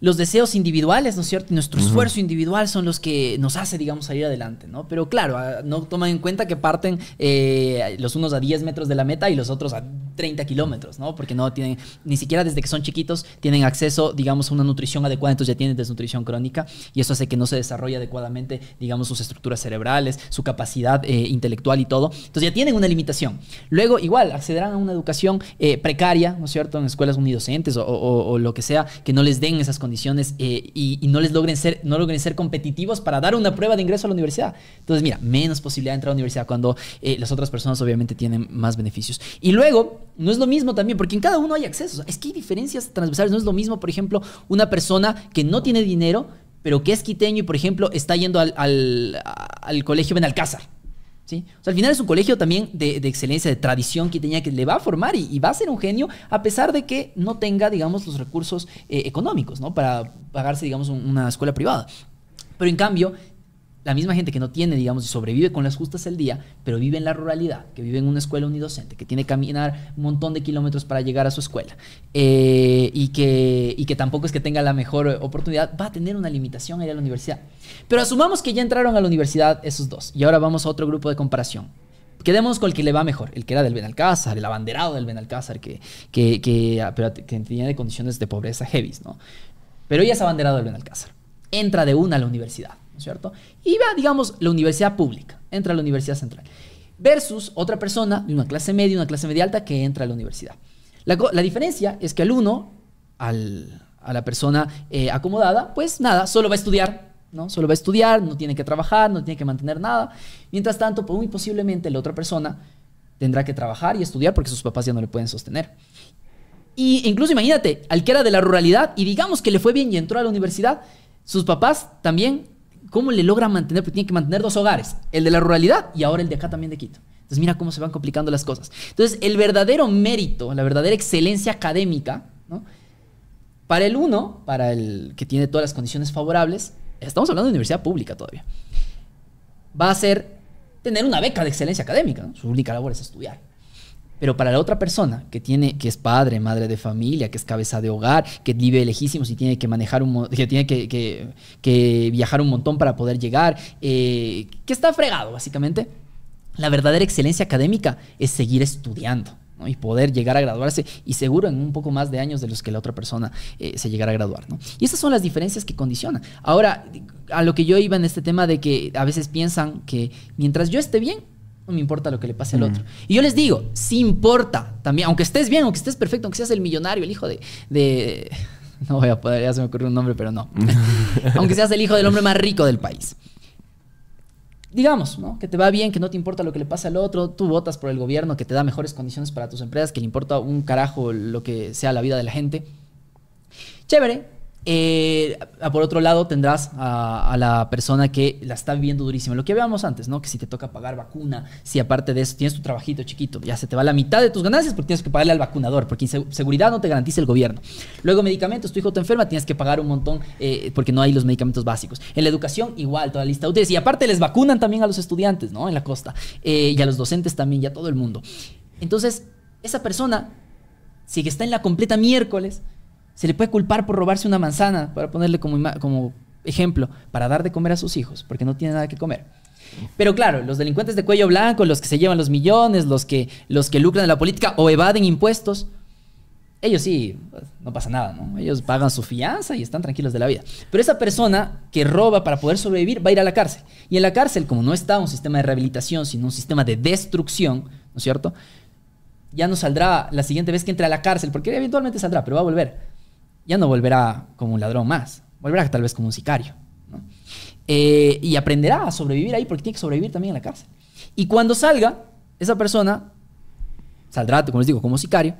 los deseos individuales, ¿no es cierto? Nuestro esfuerzo individual son los que nos hace, digamos, salir adelante, ¿no? Pero claro, ah, no toman en cuenta que parten eh, los unos a 10 metros de la meta y los otros a 30 kilómetros, ¿no? Porque no tienen, ni siquiera desde que son chiquitos, tienen acceso, digamos, a una nutrición adecuada, entonces ya tienen desnutrición crónica y eso hace que no se desarrolle adecuadamente, digamos, sus estructuras cerebrales, su capacidad eh, intelectual y todo. Entonces ya tienen una limitación. Luego, igual, accederán a una educación eh, precaria, ¿no es cierto?, en escuelas unidocentes o, lo que sea, que no les den esas condiciones eh, y, no les logren ser, no logren ser competitivos para dar una prueba de ingreso a la universidad. Entonces, mira, menos posibilidad de entrar a la universidad cuando las otras personas obviamente tienen más beneficios. Y luego, no es lo mismo también, porque en cada uno hay accesos. Es que hay diferencias transversales. No es lo mismo, por ejemplo, una persona que no tiene dinero, pero que es quiteño y, por ejemplo, está yendo al, al, colegio Benalcázar. ¿Sí? O sea, al final es un colegio también de, excelencia, de tradición quiteña que le va a formar y, va a ser un genio, a pesar de que no tenga, digamos, los recursos eh, económicos, ¿no? Para pagarse, digamos, una escuela privada. Pero en cambio, la misma gente que no tiene, digamos, y sobrevive con las justas el día, pero vive en la ruralidad, que vive en una escuela unidocente, que tiene que caminar un montón de kilómetros para llegar a su escuela, eh, y, que, que tampoco es que tenga la mejor oportunidad, va a tener una limitación a ir a la universidad. Pero asumamos que ya entraron a la universidad esos dos, y ahora vamos a otro grupo de comparación Quedemos con el que le va mejor, el que era del Benalcázar, el abanderado del Benalcázar, que, que, ah, pero que tenía de condiciones de pobreza heavy, ¿no? Pero ella es abanderado del Benalcázar. Entra de una a la universidad cierto? Y va, digamos, la universidad pública, entra a la universidad central, versus otra persona de una clase media, una clase media alta que entra a la universidad. La, diferencia es que al uno, a la persona eh, acomodada, pues nada, solo va a estudiar, ¿no? Solo va a estudiar, no tiene que trabajar, no tiene que mantener nada. Mientras tanto, pues, muy posiblemente la otra persona tendrá que trabajar y estudiar porque sus papás ya no le pueden sostener. Y incluso imagínate, al que era de la ruralidad y digamos que le fue bien y entró a la universidad, sus papás también ¿Cómo le logra mantener? Porque tiene que mantener dos hogares, el de la ruralidad y ahora el de acá también de Quito. Entonces mira cómo se van complicando las cosas. Entonces el verdadero mérito, la verdadera excelencia académica, para el uno, para el que tiene todas las condiciones favorables, estamos hablando de universidad pública todavía, va a ser tener una beca de excelencia académica. Su única labor es estudiar. Pero para la otra persona que tiene, que es padre, madre de familia, que es cabeza de hogar, que vive lejísimos y tiene que manejar un que tiene que, que, viajar un montón para poder llegar, eh, que está fregado, básicamente. La verdadera excelencia académica es seguir estudiando. y poder llegar a graduarse y seguro en un poco más de años de los que la otra persona eh, se llegará a graduar. Y esas son las diferencias que condicionan. Ahora, a lo que yo iba en este tema de que a veces piensan que mientras yo esté bien, no me importa lo que le pase al mm. otro. Y yo les digo, sí importa también, aunque estés bien, aunque estés perfecto, aunque seas el millonario, el hijo de... no voy a poder, ya se me ocurrió un nombre, pero no. aunque seas el hijo del hombre más rico del país. Digamos, ¿no? Que te va bien, que no te importa lo que le pasa al otro, tú votas por el gobierno que te da mejores condiciones para tus empresas, que le importa un carajo lo que sea la vida de la gente. Chévere, eh, por otro lado, tendrás a, la persona que la está viendo durísima. Lo que habíamos antes, ¿no? Que si te toca pagar vacuna, si aparte de eso tienes tu trabajito chiquito, ya se te va la mitad de tus ganancias porque tienes que pagarle al vacunador, porque seguridad no te garantiza el gobierno. Luego, medicamentos, tu hijo te enferma, tienes que pagar un montón eh, porque no hay los medicamentos básicos. En la educación, igual, toda la lista de Y aparte, les vacunan también a los estudiantes, ¿no? En la costa. Eh, y a los docentes también, y a todo el mundo. Entonces, esa persona, si está en la completa miércoles, se le puede culpar por robarse una manzana, para ponerle como, como ejemplo, para dar de comer a sus hijos, porque no tiene nada que comer. Pero claro, los delincuentes de cuello blanco, los que se llevan los millones, los que, los que lucran en la política o evaden impuestos, ellos sí, pues, no pasa nada, ¿no? Ellos pagan su fianza y están tranquilos de la vida. Pero esa persona que roba para poder sobrevivir va a ir a la cárcel. Y en la cárcel, como no está un sistema de rehabilitación, sino un sistema de destrucción, ¿no es cierto? Ya no saldrá la siguiente vez que entre a la cárcel, porque eventualmente saldrá, pero va a volver ya no volverá como un ladrón más, volverá tal vez como un sicario. Eh, y aprenderá a sobrevivir ahí porque tiene que sobrevivir también en la cárcel. Y cuando salga, esa persona saldrá, como les digo, como sicario.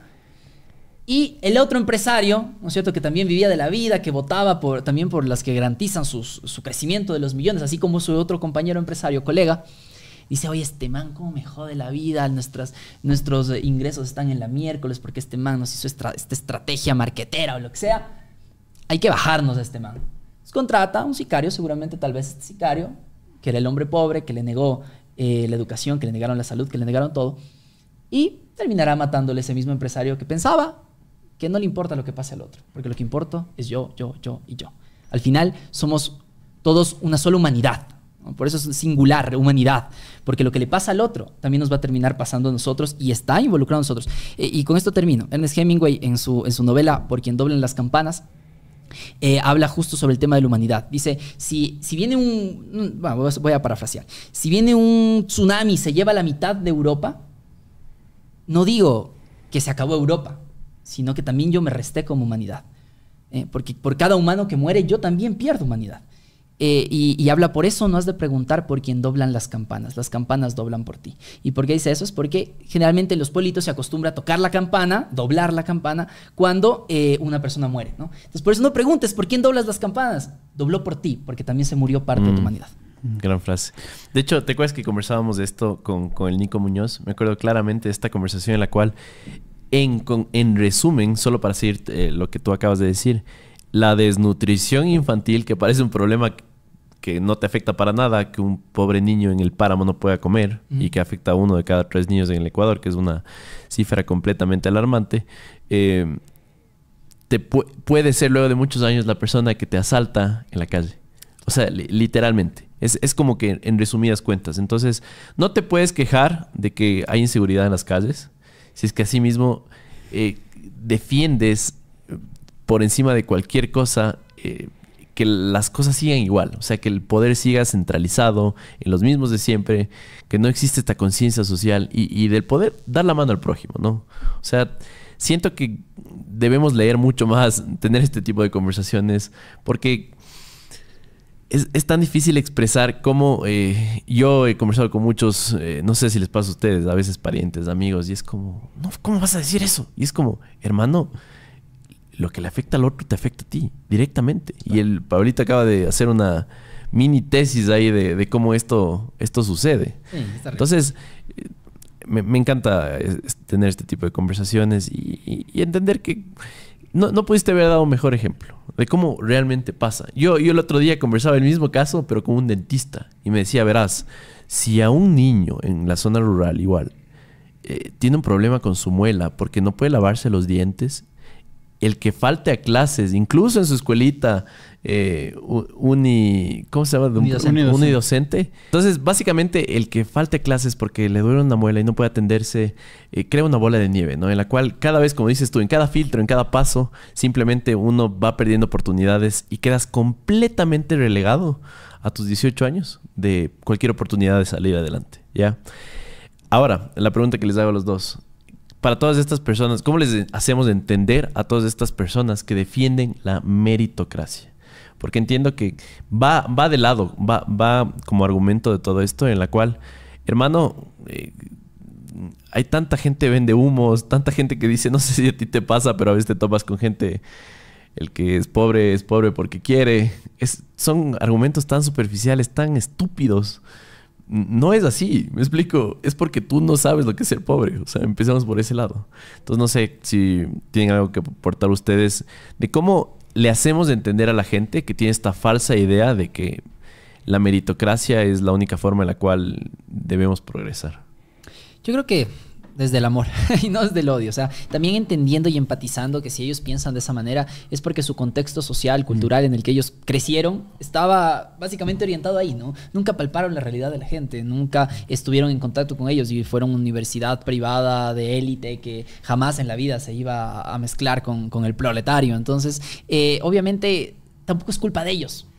Y el otro empresario, ¿no es cierto?, que también vivía de la vida, que votaba también por las que garantizan su crecimiento de los millones, así como su otro compañero empresario, colega, dice, oye, este man, ¿cómo me jode la vida? Nuestras, nuestros eh, ingresos están en la miércoles porque este man nos hizo esta estrategia marquetera o lo que sea. Hay que bajarnos a este man. contrata un sicario, seguramente tal vez este sicario, que era el hombre pobre, que le negó eh, la educación, que le negaron la salud, que le negaron todo. Y terminará matándole ese mismo empresario que pensaba que no le importa lo que pase al otro, porque lo que importa es yo, yo, yo y yo. Al final somos todos una sola humanidad, por eso es singular, humanidad, porque lo que le pasa al otro también nos va a terminar pasando a nosotros y está involucrado a nosotros. Eh, y con esto termino. Ernest Hemingway, en su, en su novela Por quien doblan las campanas, eh, habla justo sobre el tema de la humanidad. Dice, si, si viene un, voy a parafrasear, si viene un tsunami y se lleva la mitad de Europa, no digo que se acabó Europa, sino que también yo me resté como humanidad. Eh, porque por cada humano que muere yo también pierdo humanidad. Eh, y, habla por eso, no has de preguntar por quién doblan las campanas, las campanas doblan por ti. ¿Y por qué dice eso? Es porque generalmente los pueblitos se acostumbra a tocar la campana, doblar la campana, cuando eh, una persona muere, ¿no? Entonces por eso no preguntes por quién doblas las campanas, dobló por ti, porque también se murió parte de tu mm. humanidad. Gran frase. De hecho, ¿te acuerdas que conversábamos de esto con, con el Nico Muñoz? Me acuerdo claramente de esta conversación en la cual, en, en resumen, solo para decir eh, lo que tú acabas de decir, la desnutrición infantil, que parece un problema que no te afecta para nada que un pobre niño en el páramo no pueda comer y que afecta a uno de cada tres niños en el Ecuador, que es una cifra completamente alarmante, eh, te puede ser luego de muchos años la persona que te asalta en la calle. O sea, literalmente. Es, como que en resumidas cuentas. Entonces, no te puedes quejar de que hay inseguridad en las calles, si es que así mismo eh, defiendes eh, por encima de cualquier cosa que las cosas sigan igual, o sea, que el poder siga centralizado en los mismos de siempre, que no existe esta conciencia social y, del poder dar la mano al prójimo, ¿no? O sea, siento que debemos leer mucho más, tener este tipo de conversaciones, porque es, tan difícil expresar cómo eh, yo he conversado con muchos, eh, no sé si les pasa a ustedes, a veces parientes, amigos, y es como, ¿cómo vas a decir eso? Y es como, hermano, lo que le afecta al otro te afecta a ti directamente. Y el Pablito acaba de hacer una mini tesis ahí de, cómo esto, esto sucede. Entonces, eh, me, encanta eh, tener este tipo de conversaciones y, entender que no, pudiste haber dado un mejor ejemplo de cómo realmente pasa. Yo, yo el otro día conversaba el mismo caso, pero con un dentista, y me decía, verás, si a un niño en la zona rural igual eh, tiene un problema con su muela porque no puede lavarse los dientes el que falte a clases, incluso en su escuelita eh, uni, ¿cómo se llama? Unidocente. Entonces, básicamente, el que falte a clases porque le duele una muela y no puede atenderse, eh, crea una bola de nieve, ¿no? En la cual cada vez, como dices tú, en cada filtro, en cada paso, simplemente uno va perdiendo oportunidades y quedas completamente relegado a tus 18 años de cualquier oportunidad de salir adelante, ¿ya? Ahora, la pregunta que les hago a los dos para todas estas personas, ¿cómo les hacemos entender a todas estas personas que defienden la meritocracia? Porque entiendo que va, va de lado, va, va como argumento de todo esto en la cual, hermano, eh, hay tanta gente vende humos, tanta gente que dice, no sé si a ti te pasa, pero a veces te topas con gente, el que es pobre es pobre porque quiere. Es, son argumentos tan superficiales, tan estúpidos no es así, me explico. Es porque tú no sabes lo que es ser pobre. O sea, empezamos por ese lado. Entonces, no sé si tienen algo que aportar ustedes de cómo le hacemos entender a la gente que tiene esta falsa idea de que la meritocracia es la única forma en la cual debemos progresar. Yo creo que desde el amor y no desde el odio. O sea, también entendiendo y empatizando que si ellos piensan de esa manera es porque su contexto social, cultural en el que ellos crecieron estaba básicamente orientado ahí, ¿no? Nunca palparon la realidad de la gente, nunca estuvieron en contacto con ellos y fueron una universidad privada de élite que jamás en la vida se iba a mezclar con, el proletario. Entonces, eh, obviamente, tampoco es culpa de ellos.